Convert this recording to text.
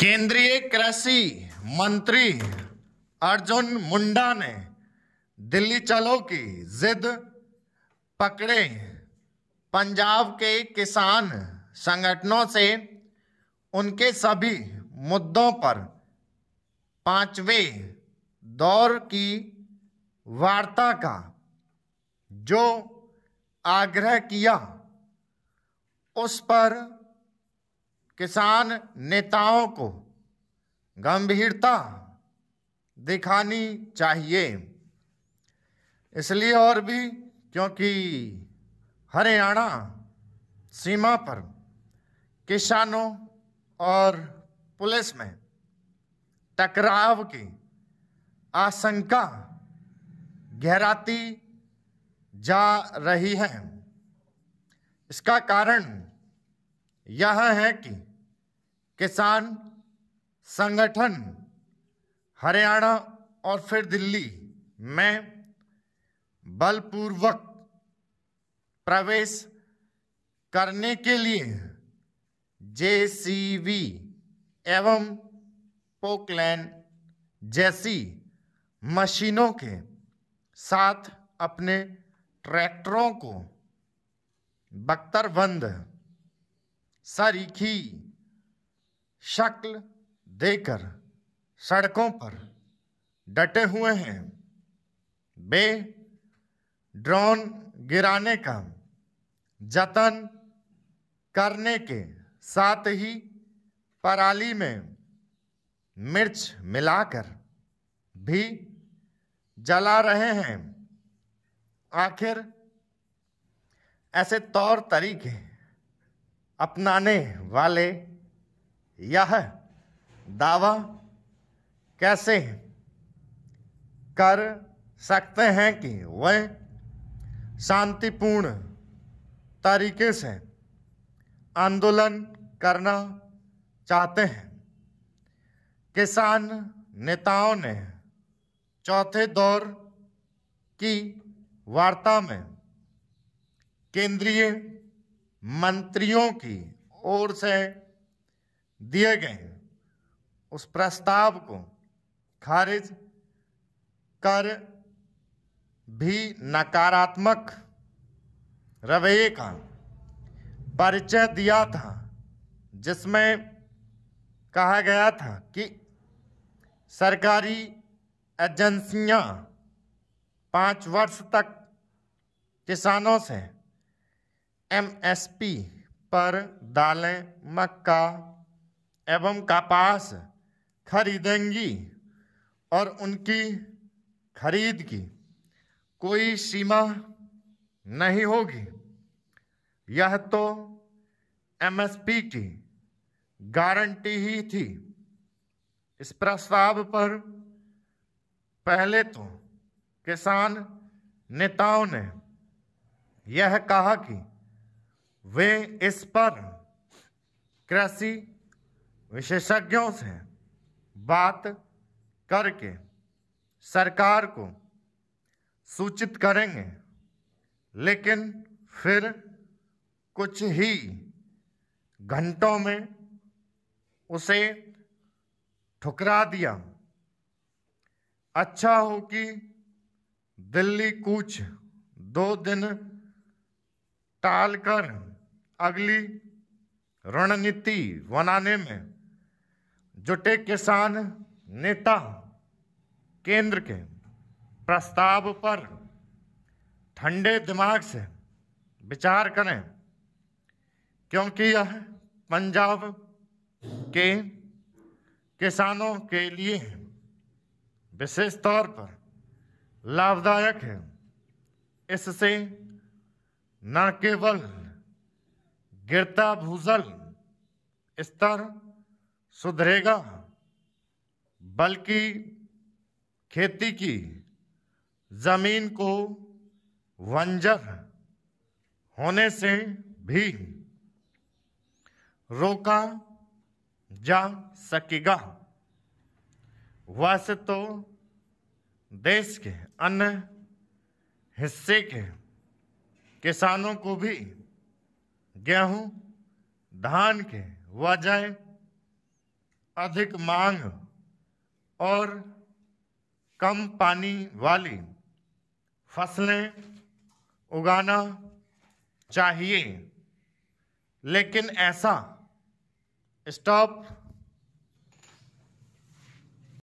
केंद्रीय कृषि मंत्री अर्जुन मुंडा ने दिल्ली चलो की जिद पकड़े पंजाब के किसान संगठनों से उनके सभी मुद्दों पर पांचवें दौर की वार्ता का जो आग्रह किया उस पर किसान नेताओं को गंभीरता दिखानी चाहिए इसलिए और भी क्योंकि हरियाणा सीमा पर किसानों और पुलिस में टकराव की आशंका गहराती जा रही है इसका कारण यह है कि किसान संगठन हरियाणा और फिर दिल्ली में बलपूर्वक प्रवेश करने के लिए जेसीबी एवं पोकलैन जैसी मशीनों के साथ अपने ट्रैक्टरों को बख्तरबंद सरीखी शक्ल देकर सड़कों पर डटे हुए हैं बे ड्रोन गिराने का जतन करने के साथ ही पराली में मिर्च मिलाकर भी जला रहे हैं आखिर ऐसे तौर तरीके अपनाने वाले यह दावा कैसे कर सकते हैं कि वह शांतिपूर्ण तरीके से आंदोलन करना चाहते हैं किसान नेताओं ने चौथे दौर की वार्ता में केंद्रीय मंत्रियों की ओर से दिए गए हैं उस प्रस्ताव को खारिज कर भी नकारात्मक रवैये का परिचय दिया था जिसमें कहा गया था कि सरकारी एजेंसियां पाँच वर्ष तक किसानों से एमएसपी पर दालें मक्का एवं कपास खरीदेंगी और उनकी खरीद की कोई सीमा नहीं होगी यह तो एमएसपी की गारंटी ही थी इस प्रस्ताव पर पहले तो किसान नेताओं ने यह कहा कि वे इस पर कृषि विशेषज्ञों से बात करके सरकार को सूचित करेंगे लेकिन फिर कुछ ही घंटों में उसे ठुकरा दिया अच्छा हो कि दिल्ली कूच दो दिन टालकर अगली रणनीति बनाने में जुटे किसान नेता केंद्र के प्रस्ताव पर ठंडे दिमाग से विचार करें क्योंकि यह पंजाब के किसानों के लिए विशेष तौर पर लाभदायक है इससे न केवल गिरता भूजल स्तर सुधरेगा बल्कि खेती की ज़मीन को वंजर होने से भी रोका जा सकेगा वैसे तो देश के अन्य हिस्से के किसानों को भी गेहूं धान के वजह अधिक मांग और कम पानी वाली फसलें उगाना चाहिए लेकिन ऐसा स्टॉप